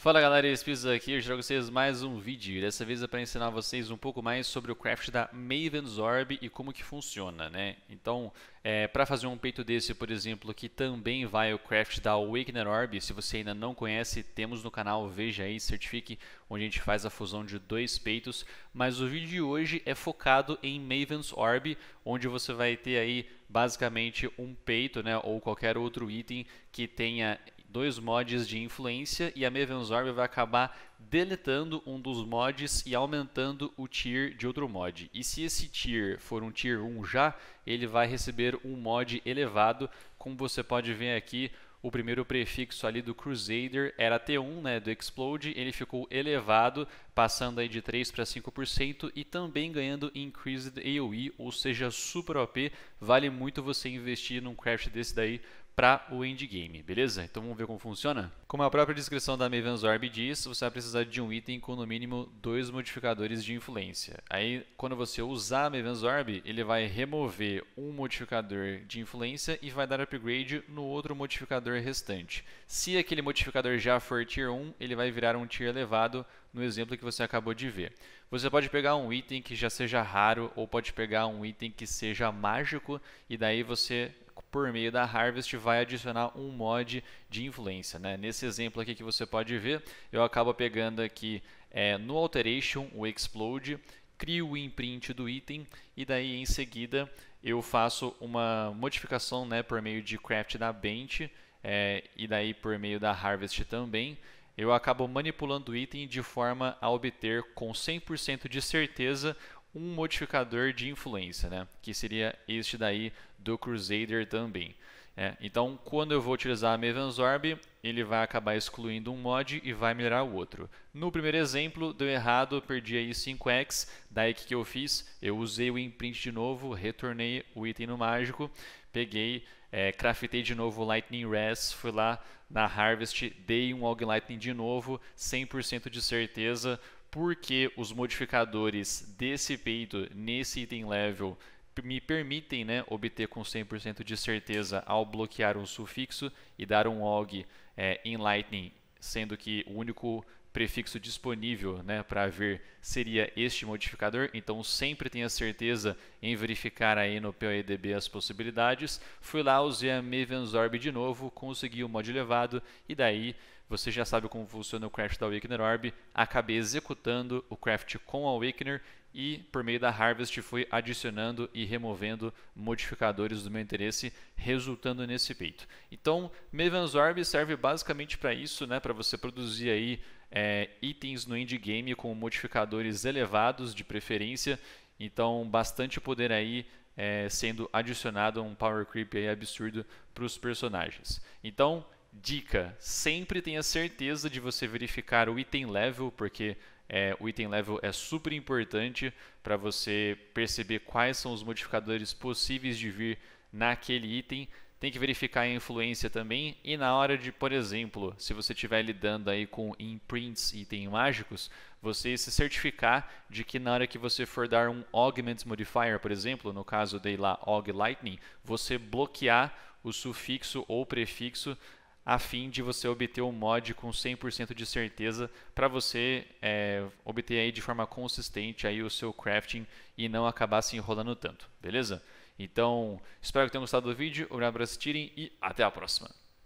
Fala galera, Espíritos aqui, eu trago vocês mais um vídeo. Dessa vez é para ensinar vocês um pouco mais sobre o craft da Maven's Orb e como que funciona, né? Então, é, para fazer um peito desse, por exemplo, que também vai o craft da Awakener Orb, se você ainda não conhece, temos no canal, veja aí, certifique, onde a gente faz a fusão de dois peitos. Mas o vídeo de hoje é focado em Maven's Orb, onde você vai ter aí basicamente um peito, né, ou qualquer outro item que tenha dois mods de influência e a Maven's Orb vai acabar deletando um dos mods e aumentando o tier de outro mod. E se esse tier for um tier 1 já, ele vai receber um mod elevado, como você pode ver aqui, o primeiro prefixo ali do Crusader era T1, né, do Explode, ele ficou elevado, passando aí de 3 para 5% e também ganhando Increased AoE, ou seja, super OP. Vale muito você investir num craft desse daí, para o endgame, beleza? Então vamos ver como funciona? Como a própria descrição da Maven's Orb diz, você vai precisar de um item com no mínimo dois modificadores de influência. Aí, quando você usar a Maven's Orb, ele vai remover um modificador de influência e vai dar upgrade no outro modificador restante. Se aquele modificador já for Tier 1, ele vai virar um Tier elevado no exemplo que você acabou de ver. Você pode pegar um item que já seja raro ou pode pegar um item que seja mágico e daí você por meio da Harvest vai adicionar um mod de influência. Né? Nesse exemplo aqui que você pode ver, eu acabo pegando aqui é, no Alteration o Explode, crio o imprint do item e daí em seguida eu faço uma modificação né, por meio de craft da bench é, e daí por meio da harvest também, eu acabo manipulando o item de forma a obter com 100% de certeza um modificador de influência, né? que seria este daí do Crusader também. Né? Então, quando eu vou utilizar a Mevensorb, ele vai acabar excluindo um mod e vai melhorar o outro. No primeiro exemplo, deu errado, perdi aí 5x, daí o que, que eu fiz? Eu usei o imprint de novo, retornei o item no mágico, peguei, é, craftei de novo o Lightning Res, fui lá na Harvest, dei um Og Lightning de novo, 100% de certeza, porque os modificadores desse peito nesse item level me permitem né, obter com 100% de certeza ao bloquear um sufixo e dar um og é, em Lightning, sendo que o único prefixo disponível né, para ver seria este modificador, então sempre tenha certeza em verificar aí no POEDB as possibilidades. Fui lá, usei a Mavensorb de novo, consegui o mod elevado e daí você já sabe como funciona o craft da Awakener Orb. Acabei executando o craft com a Awakener e por meio da Harvest fui adicionando e removendo modificadores do meu interesse, resultando nesse peito. Então, Maven's Orb serve basicamente para isso, né, para você produzir aí é, itens no endgame com modificadores elevados de preferência, então bastante poder aí é, sendo adicionado um power creep aí absurdo para os personagens. Então, dica, sempre tenha certeza de você verificar o item level, porque é, o item level é super importante para você perceber quais são os modificadores possíveis de vir naquele item tem que verificar a influência também e na hora de, por exemplo, se você estiver lidando aí com imprints e itens mágicos, você se certificar de que na hora que você for dar um augment modifier, por exemplo, no caso dei lá aug lightning, você bloquear o sufixo ou prefixo a fim de você obter um mod com 100% de certeza para você é, obter aí de forma consistente aí o seu crafting e não acabar se enrolando tanto, beleza? Então, espero que tenham gostado do vídeo, um abraço assistirem e até a próxima.